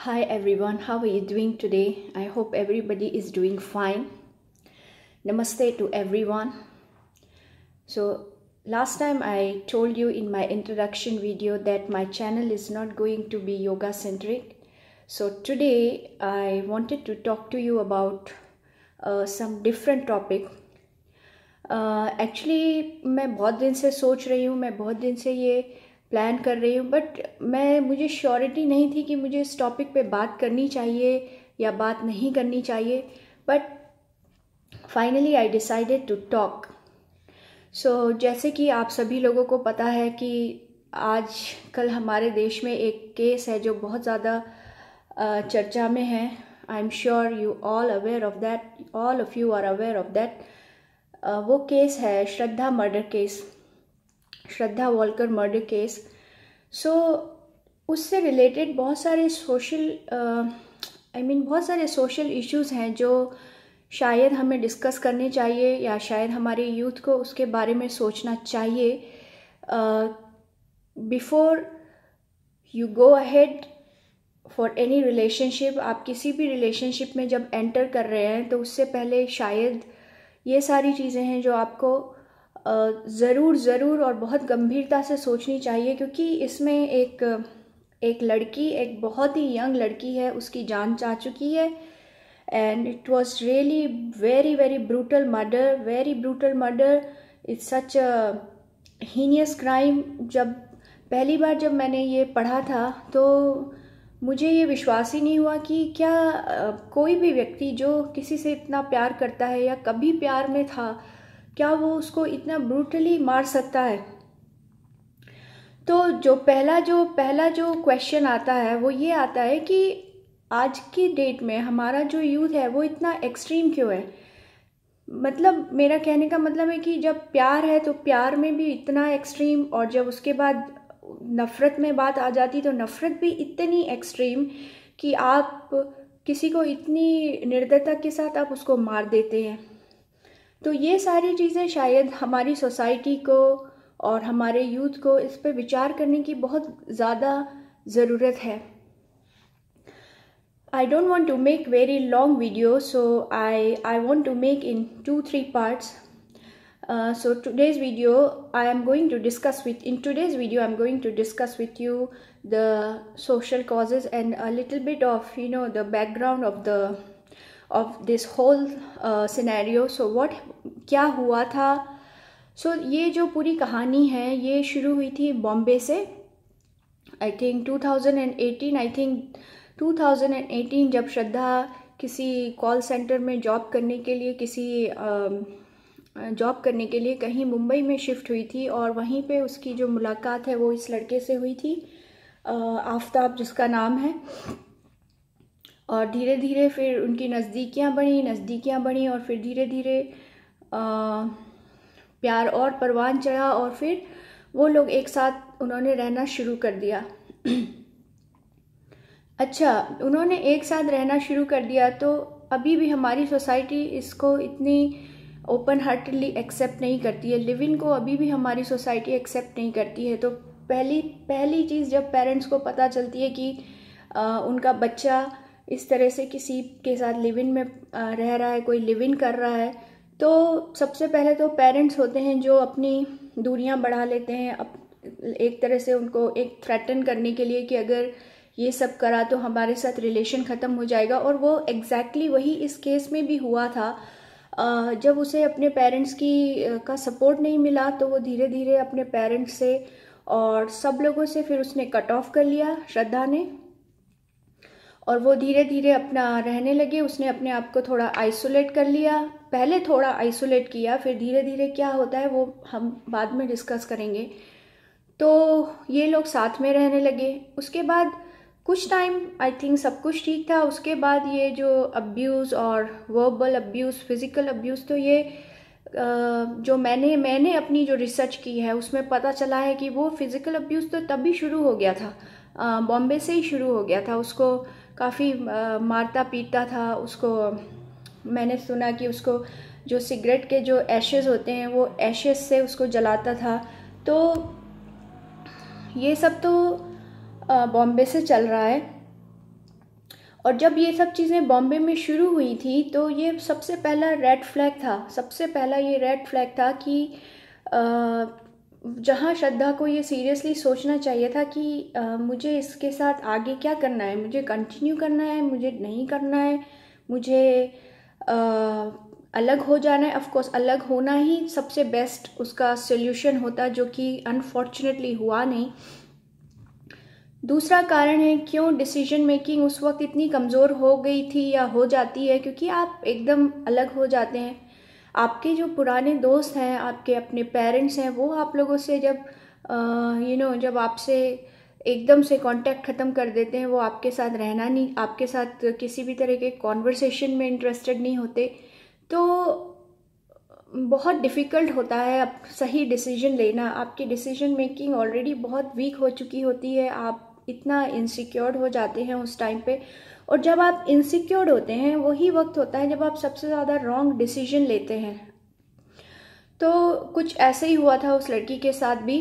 Hi everyone, how are you doing today? I hope everybody is doing fine. Namaste to everyone. So, last time I told you in my introduction video that my channel is not going to be yoga centric. So, today I wanted to talk to you about uh, some different topic. Actually uh, मैं बहुत दिन से सोच रही हूँ मैं बहुत दिन से ये प्लान कर रही हूँ बट मैं मुझे श्योरिटी नहीं थी कि मुझे इस टॉपिक पे बात करनी चाहिए या बात नहीं करनी चाहिए but finally I decided to talk so जैसे कि आप सभी लोगों को पता है कि आज कल हमारे देश में एक केस है जो बहुत ज़्यादा चर्चा में है I am sure you all aware of that all of you are aware of that वो केस है Shraddha murder case Shraddha Walkar murder case so उससे रिलेटेड बहुत सारे सोशल आई मीन बहुत सारे सोशल इश्यूज़ हैं जो शायद हमें डिस्कस करने चाहिए या शायद हमारे यूथ को उसके बारे में सोचना चाहिए before you go ahead for any relationship आप किसी भी रिलेशनशिप में जब एंटर कर रहे हैं तो उससे पहले शायद ये सारी चीज़ें हैं जो आपको ज़रूर ज़रूर और बहुत गंभीरता से सोचनी चाहिए क्योंकि इसमें एक एक लड़की एक बहुत ही यंग लड़की है उसकी जान जा चुकी है and it was really very very brutal murder very brutal murder it's such heinous crime जब पहली बार जब मैंने ये पढ़ा था तो मुझे ये विश्वास ही नहीं हुआ कि क्या कोई भी व्यक्ति जो किसी से इतना प्यार करता है या कभी प्यार में था क्या वो उसको इतना ब्रूटली मार सकता है तो जो पहला जो पहला जो क्वेश्चन आता है वो ये आता है कि आज की डेट में हमारा जो यूथ है वो इतना एक्सट्रीम क्यों है मतलब मेरा कहने का मतलब है कि जब प्यार है तो प्यार में भी इतना एक्सट्रीम और जब उसके बाद नफ़रत में बात आ जाती तो नफ़रत भी इतनी एक्सट्रीम कि आप किसी को इतनी निर्दयता के साथ आप उसको मार देते हैं तो ये सारी चीज़ें शायद हमारी सोसाइटी को और हमारे यूथ को इस पर विचार करने की बहुत ज़्यादा ज़रूरत है I don't want to make very long video so I I want to make in two three parts so today's video I am going to discuss with in today's video I am going to discuss with you the social causes and a little bit of you know the background of the of this whole scenario so what क्या हुआ था सो so, ये जो पूरी कहानी है ये शुरू हुई थी बॉम्बे से आई थिंक 2018 आई थिंक 2018 जब श्रद्धा किसी कॉल सेंटर में जॉब करने के लिए किसी जॉब um, करने के लिए कहीं मुंबई में शिफ्ट हुई थी और वहीं पे उसकी जो मुलाकात है वो इस लड़के से हुई थी uh, आफ्ताब जिसका नाम है और धीरे धीरे फिर उनकी नज़दीकियाँ बढ़ी नज़दीकियाँ बढ़ी और फिर धीरे धीरे प्यार और परवान चढ़ा और फिर वो लोग एक साथ उन्होंने रहना शुरू कर दिया अच्छा उन्होंने एक साथ रहना शुरू कर दिया तो अभी भी हमारी सोसाइटी इसको इतनी ओपन हार्टली एक्सेप्ट नहीं करती है लिविन को अभी भी हमारी सोसाइटी एक्सेप्ट नहीं करती है तो पहली पहली चीज़ जब पेरेंट्स को पता चलती है कि आ, उनका बच्चा इस तरह से किसी के साथ लिव इन में रह रहा है कोई लिव इन कर रहा है तो सबसे पहले तो पेरेंट्स होते हैं जो अपनी दूरियां बढ़ा लेते हैं अप, एक तरह से उनको एक थ्रेटन करने के लिए कि अगर ये सब करा तो हमारे साथ रिलेशन ख़त्म हो जाएगा और वो एग्जैक्टली exactly वही इस केस में भी हुआ था जब उसे अपने पेरेंट्स की का सपोर्ट नहीं मिला तो वो धीरे धीरे अपने पेरेंट्स से और सब लोगों से फिर उसने कट ऑफ कर लिया श्रद्धा ने और वो धीरे धीरे अपना रहने लगे उसने अपने आप को थोड़ा आइसोलेट कर लिया पहले थोड़ा आइसोलेट किया फिर धीरे धीरे क्या होता है वो हम बाद में डिस्कस करेंगे तो ये लोग साथ में रहने लगे उसके बाद कुछ टाइम आई थिंक सब कुछ ठीक था उसके बाद ये जो अब्यूज़ और वर्बल अब्यूज़ फिज़िकल अब्यूज़ तो ये जो मैंने मैंने अपनी जो रिसर्च की है उसमें पता चला है कि वो फिज़िकल अब्यूज़ तो तभी शुरू हो गया था बॉम्बे से ही शुरू हो गया था उसको काफ़ी मारता पीटता था उसको मैंने सुना कि उसको जो सिगरेट के जो एशेज़ होते हैं वो एशेज़ से उसको जलाता था तो ये सब तो बॉम्बे से चल रहा है और जब ये सब चीज़ें बॉम्बे में शुरू हुई थी तो ये सबसे पहला रेड फ्लैग था सबसे पहला ये रेड फ्लैग था कि आ, जहाँ श्रद्धा को ये सीरियसली सोचना चाहिए था कि आ, मुझे इसके साथ आगे क्या करना है मुझे कंटिन्यू करना है मुझे नहीं करना है मुझे आ, अलग हो जाना है ऑफकोर्स अलग होना ही सबसे बेस्ट उसका सोल्यूशन होता जो कि अनफॉर्चुनेटली हुआ नहीं दूसरा कारण है क्यों डिसीजन मेकिंग उस वक्त इतनी कमज़ोर हो गई थी या हो जाती है क्योंकि आप एकदम अलग हो जाते हैं आपके जो पुराने दोस्त हैं आपके अपने पेरेंट्स हैं वो आप लोगों से जब यू नो जब आपसे एकदम से कांटेक्ट ख़त्म कर देते हैं वो आपके साथ रहना नहीं आपके साथ किसी भी तरह के कॉन्वर्सेशन में इंटरेस्टेड नहीं होते तो बहुत डिफ़िकल्ट होता है आप सही डिसीजन लेना आपकी डिसीजन मेकिंग ऑलरेडी बहुत वीक हो चुकी होती है आप इतना इनसिक्योर्ड हो जाते हैं उस टाइम पे और जब आप इनसिक्योर्ड होते हैं वही वक्त होता है जब आप सबसे ज़्यादा रॉन्ग डिसीजन लेते हैं तो कुछ ऐसे ही हुआ था उस लड़की के साथ भी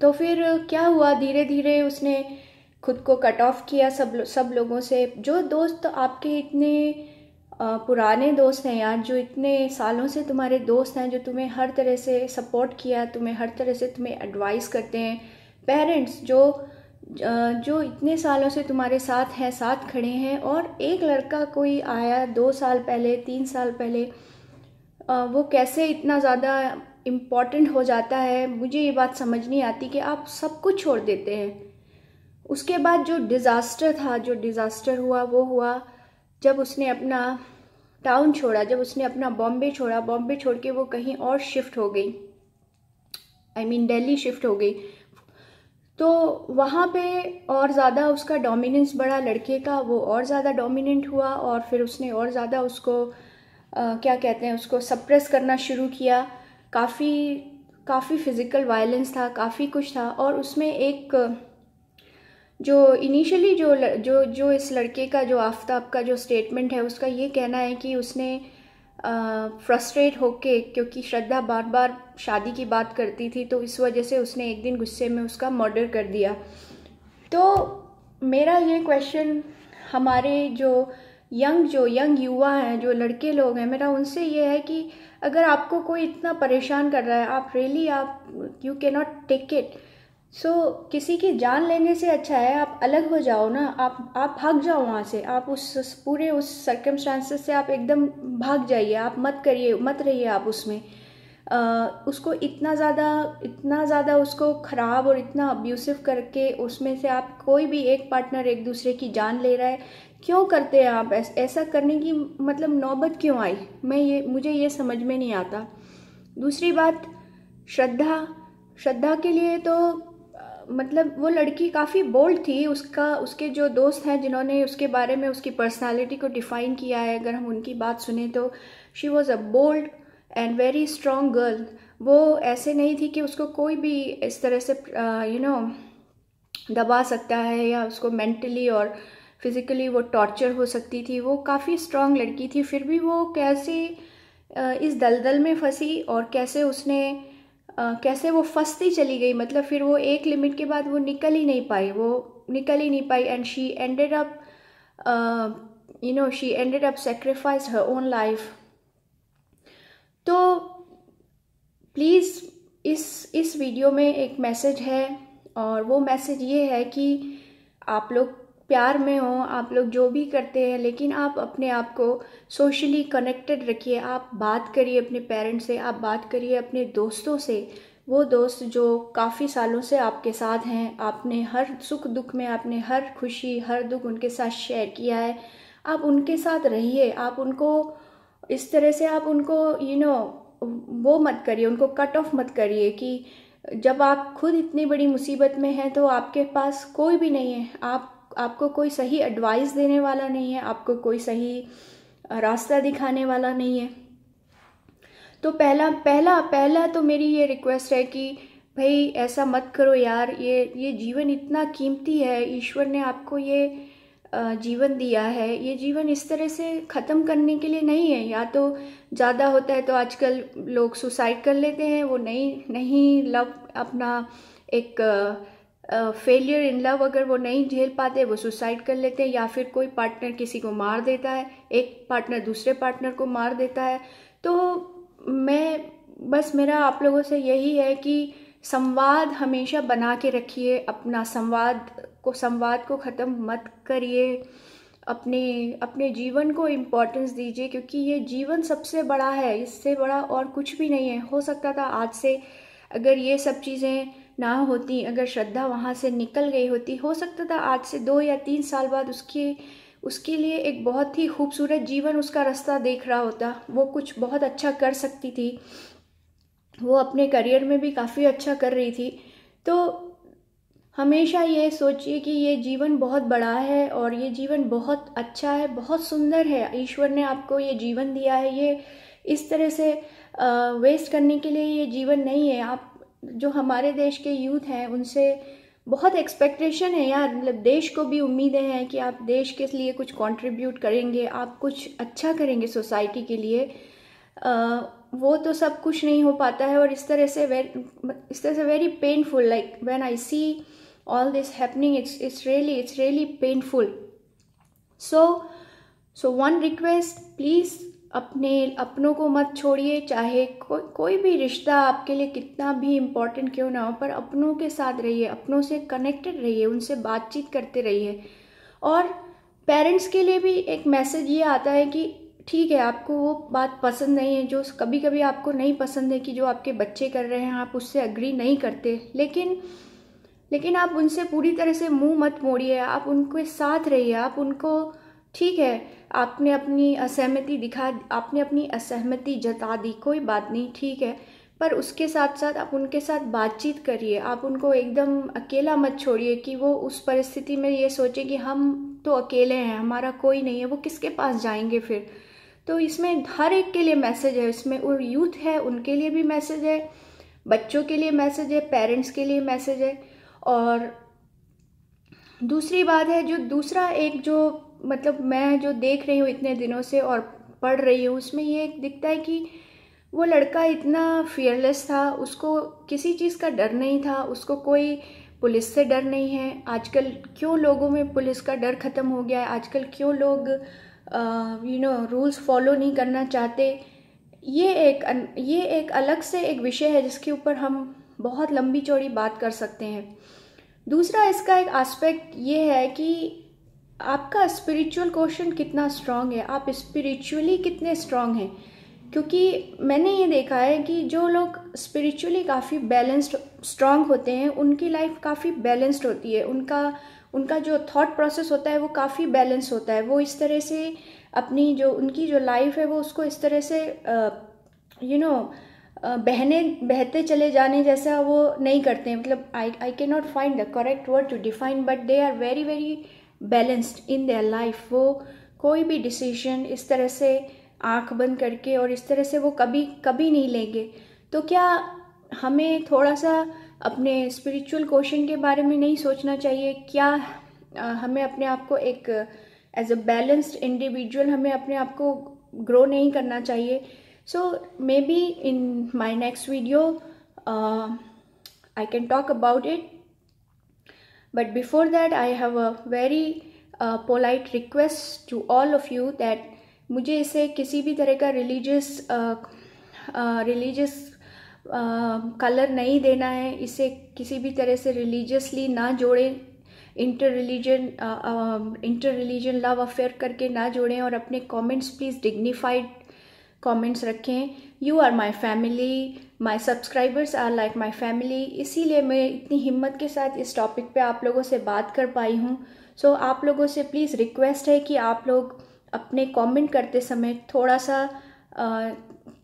तो फिर क्या हुआ धीरे धीरे उसने खुद को कट ऑफ किया सब लो, सब लोगों से जो दोस्त आपके इतने पुराने दोस्त हैं यार जो इतने सालों से तुम्हारे दोस्त हैं जो तुम्हें हर तरह से सपोर्ट किया तुम्हें हर तरह से तुम्हें एडवाइस करते हैं पेरेंट्स जो जो इतने सालों से तुम्हारे साथ हैं साथ खड़े हैं और एक लड़का कोई आया दो साल पहले तीन साल पहले वो कैसे इतना ज़्यादा इम्पॉर्टेंट हो जाता है मुझे ये बात समझ नहीं आती कि आप सब कुछ छोड़ देते हैं उसके बाद जो डिज़ास्टर था जो डिज़ास्टर हुआ वो हुआ जब उसने अपना टाउन छोड़ा जब उसने अपना बॉम्बे छोड़ा बॉम्बे छोड़ के वो कहीं और शिफ्ट हो गई आई मीन दिल्ली शिफ्ट हो गई तो वहाँ पे और ज़्यादा उसका डोमिनेंस बढ़ा लड़के का वो और ज़्यादा डोमिनेंट हुआ और फिर उसने और ज़्यादा उसको आ, क्या कहते हैं उसको सप्रेस करना शुरू किया काफ़ी काफ़ी फिज़िकल वायलेंस था काफ़ी कुछ था और उसमें एक जो इनिशियली जो जो जो इस लड़के का जो आफ्ताब का जो स्टेटमेंट है उसका ये कहना है कि उसने फ्रस्ट्रेट होके क्योंकि श्रद्धा बार बार शादी की बात करती थी तो इस वजह से उसने एक दिन गुस्से में उसका मर्डर कर दिया तो मेरा ये क्वेश्चन हमारे जो यंग जो यंग युवा हैं जो लड़के लोग हैं मेरा उनसे ये है कि अगर आपको कोई इतना परेशान कर रहा है आप रियली really, आप you can not take it so so, किसी की जान लेने से अच्छा है आप अलग हो जाओ ना आप आप भाग जाओ वहाँ से आप उस पूरे उस सर्कमस्टांसेस से आप एकदम भाग जाइए आप मत करिए मत रहिए आप उसमें आ, उसको इतना ज़्यादा इतना ज़्यादा उसको ख़राब और इतना अब्यूसिव करके उसमें से आप कोई भी एक पार्टनर एक दूसरे की जान ले रहा है क्यों करते हैं आप ऐस, ऐसा करने की मतलब नौबत क्यों आई मैं ये मुझे ये समझ में नहीं आता दूसरी बात श्रद्धा श्रद्धा के लिए तो मतलब वो लड़की काफ़ी बोल्ड थी उसका उसके जो दोस्त हैं जिन्होंने उसके बारे में उसकी पर्सनालिटी को डिफ़ाइन किया है अगर हम उनकी बात सुने तो she was a bold and very strong girl वो ऐसे नहीं थी कि उसको कोई भी इस तरह से यू नो दबा सकता है या उसको मेंटली और फिज़िकली वो टॉर्चर हो सकती थी वो काफ़ी स्ट्रॉन्ग लड़की थी फिर भी वो कैसे इस दलदल में फंसी और कैसे उसने आ, कैसे वो फंसती चली गई मतलब फिर वो एक लिमिट के बाद वो निकल ही नहीं पाई वो निकल ही नहीं पाई and she ended up you know she ended up sacrifice her own life तो प्लीज़ इस इस वीडियो में एक मैसेज है और वो मैसेज ये है कि आप लोग प्यार में हो आप लोग जो भी करते हैं लेकिन आप अपने आप को सोशली कनेक्टेड रखिए आप बात करिए अपने पेरेंट्स से आप बात करिए अपने दोस्तों से वो दोस्त जो काफ़ी सालों से आपके साथ हैं आपने हर सुख दुख में आपने हर खुशी हर दुख उनके साथ शेयर किया है आप उनके साथ रहिए आप उनको इस तरह से आप उनको यू you नो know, वो मत करिए उनको कट ऑफ मत करिए कि जब आप खुद इतनी बड़ी मुसीबत में हैं तो आपके पास कोई भी नहीं है आप आपको कोई सही एडवाइस देने वाला नहीं है आपको कोई सही रास्ता दिखाने वाला नहीं है तो पहला पहला पहला तो मेरी ये रिक्वेस्ट है कि भाई ऐसा मत करो यार ये ये जीवन इतना कीमती है ईश्वर ने आपको ये जीवन दिया है ये जीवन इस तरह से ख़त्म करने के लिए नहीं है या तो ज़्यादा होता है तो आजकल लोग सुसाइड कर लेते हैं वो नहीं नहीं लव अपना एक फेलियर इन लव अगर वो नहीं झेल पाते वो सुसाइड कर लेते हैं या फिर कोई पार्टनर किसी को मार देता है एक पार्टनर दूसरे पार्टनर को मार देता है तो मैं बस मेरा आप लोगों से यही है कि संवाद हमेशा बना के रखिए अपना संवाद को संवाद को ख़त्म मत करिए अपने अपने जीवन को इम्पोर्टेंस दीजिए क्योंकि ये जीवन सबसे बड़ा है इससे बड़ा और कुछ भी नहीं है हो सकता था आज से अगर ये सब चीज़ें ना होती अगर श्रद्धा वहाँ से निकल गई होती हो सकता था आज से दो या तीन साल बाद उसके उसके लिए एक बहुत ही खूबसूरत जीवन उसका रास्ता देख रहा होता वो कुछ बहुत अच्छा कर सकती थी वो अपने करियर में भी काफ़ी अच्छा कर रही थी तो हमेशा ये सोचिए कि ये जीवन बहुत बड़ा है और ये जीवन बहुत अच्छा है बहुत सुंदर है ईश्वर ने आपको ये जीवन दिया है ये इस तरह से वेस्ट करने के लिए ये जीवन नहीं है आप जो हमारे देश के यूथ हैं उनसे बहुत एक्सपेक्टेशन है यार मतलब देश को भी उम्मीदें हैं कि आप देश के लिए कुछ कंट्रीब्यूट करेंगे आप कुछ अच्छा करेंगे सोसाइटी के लिए आ, वो तो सब कुछ नहीं हो पाता है और इस तरह से वेरी इस तरह से very painful like when I see all this happening it's it's really it's really painful so so one request please अपने अपनों को मत छोड़िए चाहे को, कोई भी रिश्ता आपके लिए कितना भी इम्पोर्टेंट क्यों ना हो पर अपनों के साथ रहिए अपनों से कनेक्टेड रहिए उनसे बातचीत करते रहिए और पेरेंट्स के लिए भी एक मैसेज ये आता है कि ठीक है आपको वो बात पसंद नहीं है जो कभी कभी आपको नहीं पसंद है कि जो आपके बच्चे कर रहे हैं आप उससे अग्री नहीं करते लेकिन लेकिन आप उनसे पूरी तरह से मुंह मत मोड़िए आप उनके साथ रहिए आप उनको ठीक है आपने अपनी असहमति दिखा आपने अपनी असहमति जता दी कोई बात नहीं ठीक है पर उसके साथ साथ आप उनके साथ बातचीत करिए आप उनको एकदम अकेला मत छोड़िए कि वो उस परिस्थिति में ये सोचे कि हम तो अकेले हैं हमारा कोई नहीं है वो किसके पास जाएंगे फिर तो इसमें हर एक के लिए मैसेज है इसमें और यूथ है उनके लिए भी मैसेज है बच्चों के लिए मैसेज है पेरेंट्स के लिए मैसेज है और दूसरी बात है जो दूसरा एक जो मतलब मैं जो देख रही हूँ इतने दिनों से और पढ़ रही हूँ उसमें ये दिखता है कि वो लड़का इतना फियरलेस था उसको किसी चीज़ का डर नहीं था उसको कोई पुलिस से डर नहीं है आजकल क्यों लोगों में पुलिस का डर ख़त्म हो गया है आजकल क्यों लोग यू नो रूल्स फॉलो नहीं करना चाहते ये एक ये एक अलग से एक विषय है जिसके ऊपर हम बहुत लंबी चौड़ी बात कर सकते हैं दूसरा इसका एक एस्पेक्ट ये है कि आपका स्पिरिचुअल क्वेश्चन कितना स्ट्रांग है आप स्पिरिचुअली कितने स्ट्रांग हैं क्योंकि मैंने ये देखा है कि जो लोग स्पिरिचुअली काफ़ी बैलेंस्ड स्ट्रांग होते हैं उनकी लाइफ काफ़ी बैलेंस्ड होती है उनका उनका जो थॉट प्रोसेस होता है वो काफ़ी बैलेंस होता है वो इस तरह से अपनी जो उनकी जो लाइफ है वो उसको इस तरह से यू नो बहने बहते चले जाने जैसा वो नहीं करते हैं मतलब I I can not find the correct word to define but they are very very balanced in their life वो कोई भी डिसीजन इस तरह से आंख बंद करके और इस तरह से वो कभी कभी नहीं लेंगे तो क्या हमें थोड़ा सा अपने स्पिरिचुअल क्वेश्चन के बारे में नहीं सोचना चाहिए क्या हमें अपने आप को एक एज अ बैलेंस्ड इंडिविजुअल हमें अपने आप को ग्रो नहीं करना चाहिए so maybe in my next video I can talk about it But before that, I have a very polite request to all of you that मुझे इसे किसी भी तरह का रिलीजियस रिलीजियस कलर नहीं देना है इसे किसी भी तरह से रिलीजियसली ना जोड़ें inter religion inter religion love affair करके ना जोड़ें और अपने कमेंट्स प्लीज़ डिग्निफाइड कमेंट्स रखें you are my family my subscribers are like my family इसीलिए मैं इतनी हिम्मत के साथ इस टॉपिक पे आप लोगों से बात कर पाई हूँ सो so, आप लोगों से प्लीज़ रिक्वेस्ट है कि आप लोग अपने कमेंट करते समय थोड़ा सा आ,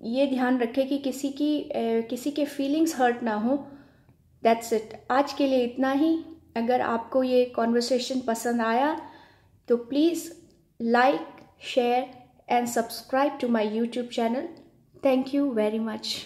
ये ध्यान रखें कि किसी की ए, किसी के फीलिंग्स हर्ट ना हो दैट्स इट आज के लिए इतना ही अगर आपको ये कॉन्वर्सेशन पसंद आया तो please like share and subscribe to my YouTube channel. Thank you very much.